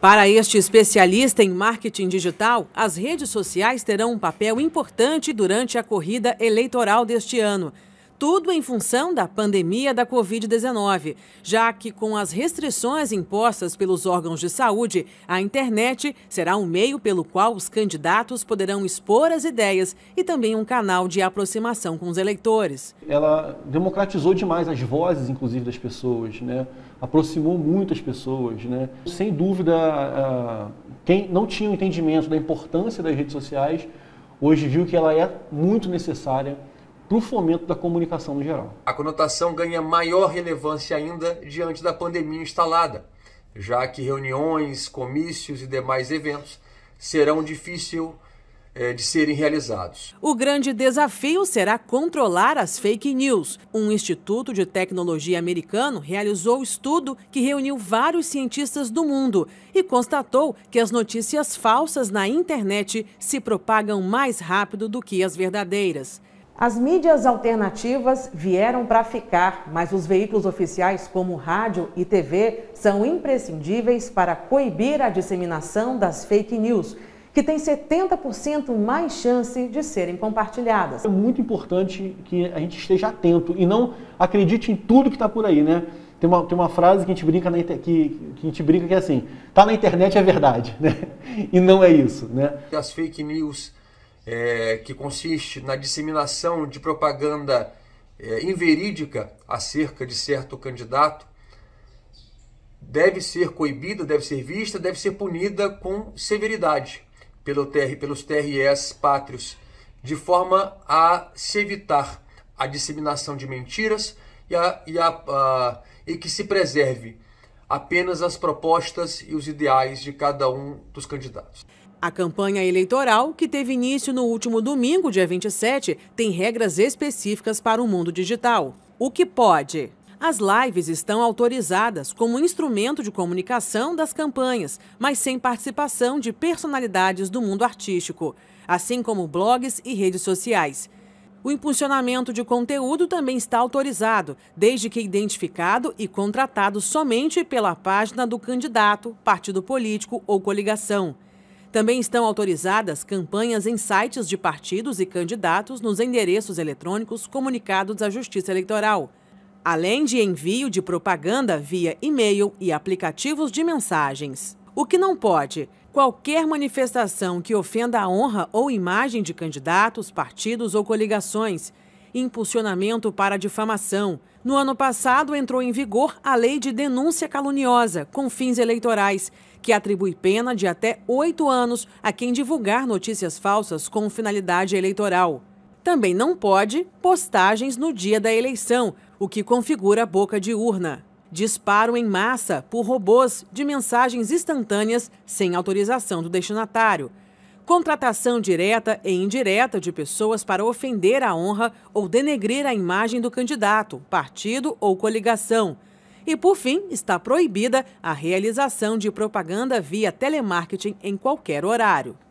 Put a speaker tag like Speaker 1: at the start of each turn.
Speaker 1: Para este especialista em marketing digital, as redes sociais terão um papel importante durante a corrida eleitoral deste ano tudo em função da pandemia da Covid-19, já que, com as restrições impostas pelos órgãos de saúde, a internet será um meio pelo qual os candidatos poderão expor as ideias e também um canal de aproximação com os eleitores.
Speaker 2: Ela democratizou demais as vozes, inclusive, das pessoas, né? aproximou muitas pessoas. Né? Sem dúvida, quem não tinha o entendimento da importância das redes sociais, hoje viu que ela é muito necessária para o fomento da comunicação no geral. A conotação ganha
Speaker 3: maior relevância ainda diante da pandemia instalada, já que reuniões, comícios e demais eventos serão difícil eh, de serem realizados.
Speaker 1: O grande desafio será controlar as fake news. Um instituto de tecnologia americano realizou um estudo que reuniu vários cientistas do mundo e constatou que as notícias falsas na internet se propagam mais rápido do que as verdadeiras. As mídias alternativas vieram para ficar, mas os veículos oficiais, como rádio e TV, são imprescindíveis para coibir a disseminação das fake news, que têm 70% mais chance de serem compartilhadas. É muito importante que a gente esteja atento e não acredite em
Speaker 2: tudo que está por aí, né? Tem uma, tem uma frase que a gente brinca na, que, que a gente brinca que é assim: tá na internet é verdade, né? E não é isso, né?
Speaker 3: As fake news é, que consiste na disseminação de propaganda é, inverídica acerca de certo candidato, deve ser coibida, deve ser vista, deve ser punida com severidade pelo TR, pelos TRS pátrios, de forma a se evitar a disseminação de mentiras e, a, e, a, a, e que se preserve apenas as propostas e os ideais de cada um dos candidatos.
Speaker 1: A campanha eleitoral, que teve início no último domingo, dia 27, tem regras específicas para o mundo digital. O que pode? As lives estão autorizadas como instrumento de comunicação das campanhas, mas sem participação de personalidades do mundo artístico, assim como blogs e redes sociais. O impulsionamento de conteúdo também está autorizado, desde que identificado e contratado somente pela página do candidato, partido político ou coligação. Também estão autorizadas campanhas em sites de partidos e candidatos nos endereços eletrônicos comunicados à Justiça Eleitoral, além de envio de propaganda via e-mail e aplicativos de mensagens. O que não pode Qualquer manifestação que ofenda a honra ou imagem de candidatos, partidos ou coligações. Impulsionamento para difamação. No ano passado entrou em vigor a Lei de Denúncia Caluniosa com fins eleitorais, que atribui pena de até oito anos a quem divulgar notícias falsas com finalidade eleitoral. Também não pode postagens no dia da eleição, o que configura boca de urna. Disparo em massa por robôs de mensagens instantâneas sem autorização do destinatário. Contratação direta e indireta de pessoas para ofender a honra ou denegrir a imagem do candidato, partido ou coligação e, por fim, está proibida a realização de propaganda via telemarketing em qualquer horário.